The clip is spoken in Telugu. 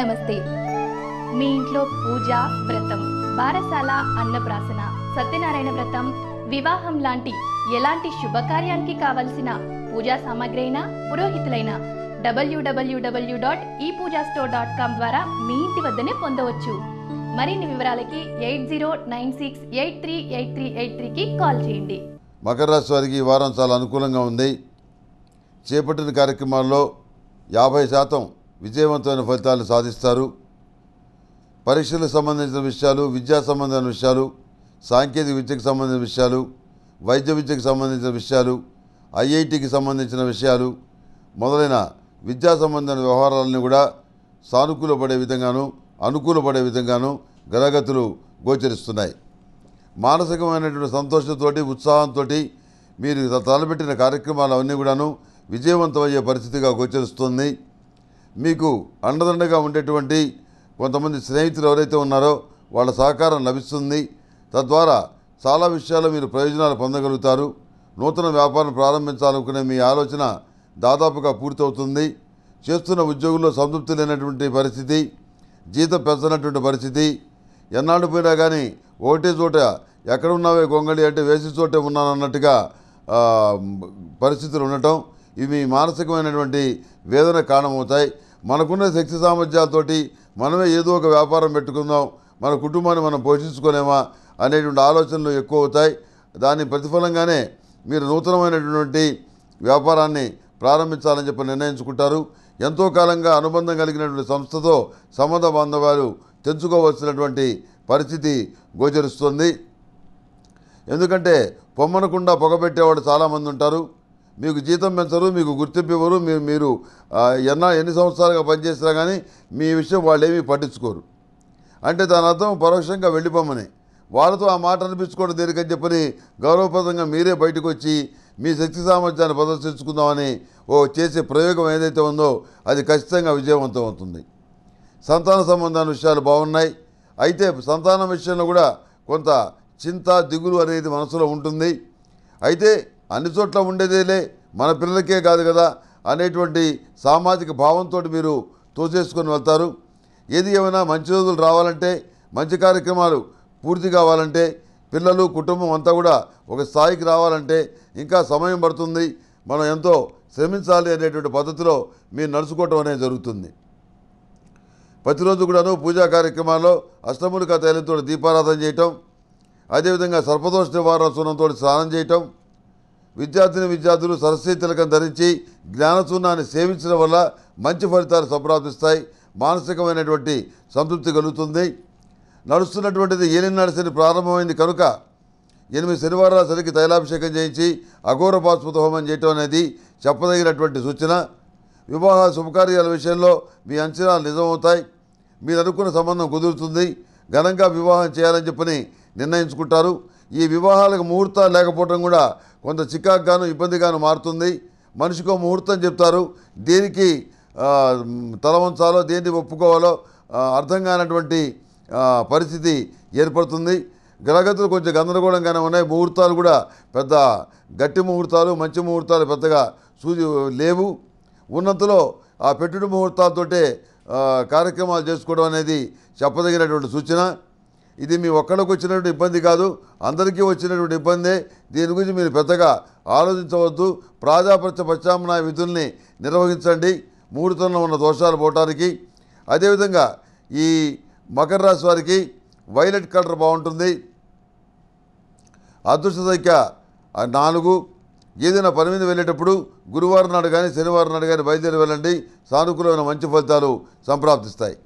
నమస్తే మీ ఇంట్లో పూజ వ్రతం బారసాల అన్నప్రాసన సత్యనారాయణ వ్రతం వివాహం లాంటి ఎలాంటి శుభకార్యానికి కావలసిన పూజా సామాగ్రి అయినా పురోహితులైన డబ్ల్యూడబ్ల్యూడబ్ల్యూ డాట్ ఈ పూజా స్టోర్ డాట్ కామ్ ద్వారా మీ ఇంటి వద్దనే పొందవచ్చు మరిన్ని వివరాలకి eight zero nine six eight three eight three eight త్రీకి కాల్ చేయండి మకర రాశి వారికి ఈ వారం చాలా అనుకూలంగా ఉంది చేపట్టిన కార్యక్రమాల్లో యాభై శాతం విజయవంతమైన ఫలితాలు సాధిస్తారు పరీక్షలకు సంబంధించిన విషయాలు విద్యా సంబంధమైన విషయాలు సాంకేతిక విద్యకు సంబంధించిన విషయాలు వైద్య విద్యకు సంబంధించిన విషయాలు ఐఐటికి సంబంధించిన విషయాలు మొదలైన విద్యా సంబంధమైన వ్యవహారాలను కూడా సానుకూలపడే విధంగాను అనుకూలపడే విధంగాను గ్రహగతులు గోచరిస్తున్నాయి మానసికమైనటువంటి సంతోషంతో ఉత్సాహంతో మీరు తలపెట్టిన కార్యక్రమాలు అవన్నీ కూడాను విజయవంతమయ్యే పరిస్థితిగా గోచరిస్తుంది మీకు అండదండగా ఉండేటువంటి కొంతమంది స్నేహితులు ఎవరైతే ఉన్నారో వాళ్ళ సహకారం లభిస్తుంది తద్వారా చాలా విషయాలు మీరు ప్రయోజనాలు పొందగలుగుతారు నూతన వ్యాపారం ప్రారంభించాలనుకునే మీ ఆలోచన దాదాపుగా పూర్తవుతుంది చేస్తున్న ఉద్యోగుల్లో సంతృప్తి లేనటువంటి పరిస్థితి జీతం పెంచనటువంటి పరిస్థితి ఎన్నాళ్ళు పోయినా కానీ ఒకటే చోట ఎక్కడ ఉన్నావే గొంగళి అంటే వేసి చోటే ఉన్నానన్నట్టుగా పరిస్థితులు ఉండటం ఇవి మానసికమైనటువంటి వేదన కారణమవుతాయి మనకున్న శక్తి సామర్థ్యాలతోటి మనమే ఏదో ఒక వ్యాపారం పెట్టుకుందాం మన కుటుంబాన్ని మనం పోషించుకోలేమా అనేటువంటి ఆలోచనలు ఎక్కువ అవుతాయి దాని ప్రతిఫలంగానే మీరు నూతనమైనటువంటి వ్యాపారాన్ని ప్రారంభించాలని చెప్పి నిర్ణయించుకుంటారు ఎంతో కాలంగా అనుబంధం కలిగినటువంటి సంస్థతో సంబంధ బాంధవాలు తెంచుకోవలసినటువంటి పరిస్థితి గోచరిస్తుంది ఎందుకంటే పొమ్మనకుండా పొగబెట్టేవాడు చాలామంది ఉంటారు మీకు జీతం పెంచరు మీకు గుర్తింపు ఇవ్వరు మీరు మీరు ఎన్న ఎన్ని సంవత్సరాలుగా పనిచేసినా కానీ మీ విషయం వాళ్ళు ఏమీ పట్టించుకోరు అంటే దాని అర్థం పరోక్షంగా వెళ్ళిపోమని వాళ్ళతో ఆ మాట అనిపించుకోవడం దేనికని చెప్పని గౌరవప్రదంగా మీరే బయటకు వచ్చి మీ శక్తి సామర్థ్యాన్ని ప్రదర్శించుకుందామని ఓ చేసే ప్రయోగం ఏదైతే ఉందో అది ఖచ్చితంగా విజయవంతం అవుతుంది సంతాన సంబంధాన్ని విషయాలు బాగున్నాయి అయితే సంతానం విషయంలో కూడా కొంత చింత దిగులు అనేది మనసులో ఉంటుంది అయితే అన్ని చోట్ల ఉండేదేలే మన పిల్లలకే కాదు కదా అనేటువంటి సామాజిక భావంతో మీరు తోసేసుకొని వెళ్తారు ఏది ఏమైనా మంచి రోజులు రావాలంటే మంచి కార్యక్రమాలు పూర్తి కావాలంటే పిల్లలు కుటుంబం అంతా కూడా ఒక స్థాయికి రావాలంటే ఇంకా సమయం పడుతుంది మనం ఎంతో శ్రమించాలి అనేటువంటి పద్ధతిలో మీరు నడుచుకోవటం అనేది జరుగుతుంది ప్రతిరోజు కూడాను పూజా కార్యక్రమాల్లో అష్టములిక తైలంతో దీపారాధన చేయటం అదేవిధంగా సర్పదోష నివారణ సునంతో స్నానం చేయటం విద్యార్థిని విద్యార్థులు సరస్వతి తిలకం ధరించి జ్ఞానసూనాన్ని సేవించడం వల్ల మంచి ఫలితాలు సంప్రాప్తిస్తాయి మానసికమైనటువంటి సంతృప్తి కలుగుతుంది నడుస్తున్నటువంటిది ఏలి నడిసిన ప్రారంభమైంది కనుక ఎనిమిది శనివారాల సరికి తైలాభిషేకం చేయించి అఘోరపాస్పత హోమం చేయటం అనేది చెప్పదగినటువంటి సూచన వివాహ శుభకార్యాల విషయంలో మీ అంచనాలు నిజమవుతాయి మీరు అనుకున్న సంబంధం కుదురుతుంది ఘనంగా వివాహం చేయాలని చెప్పని నిర్ణయించుకుంటారు ఈ వివాహాలకు ముహూర్తాలు లేకపోవడం కూడా కొంత చికాకుగాను ఇబ్బందిగాను మారుతుంది మనిషికో ముహూర్తం చెప్తారు దేనికి తల వంచాలో దేన్ని ఒప్పుకోవాలో అర్థం కానటువంటి పరిస్థితి ఏర్పడుతుంది గ్రహగతులు కొంచెం గందరగోళంగానే ఉన్నాయి ముహూర్తాలు కూడా పెద్ద గట్టి ముహూర్తాలు మంచి ముహూర్తాలు పెద్దగా సూచి లేవు ఉన్నంతలో ఆ పెట్టుడు ముహూర్తాలతోటే కార్యక్రమాలు చేసుకోవడం అనేది చెప్పదగినటువంటి సూచన ఇది మీ ఒక్కడికి వచ్చినటువంటి ఇబ్బంది కాదు అందరికీ వచ్చినటువంటి ఇబ్బందే దీని గురించి మీరు పెద్దగా ఆలోచించవద్దు ప్రాజాపత్య ప్రత్యామ్నాయ విధుల్ని నిర్వహించండి ముహూర్తంలో ఉన్న దోషాలు పోవటానికి అదేవిధంగా ఈ మకర రాశి వారికి వైలెట్ కలర్ బాగుంటుంది అదృష్ట సంఖ్య నాలుగు ఏదైనా పని మీద వెళ్ళేటప్పుడు గురువారం నాడు కానీ శనివారం నాడు కానీ బయలుదేరి వెళ్ళండి సానుకూలమైన మంచి ఫలితాలు సంప్రాప్తిస్తాయి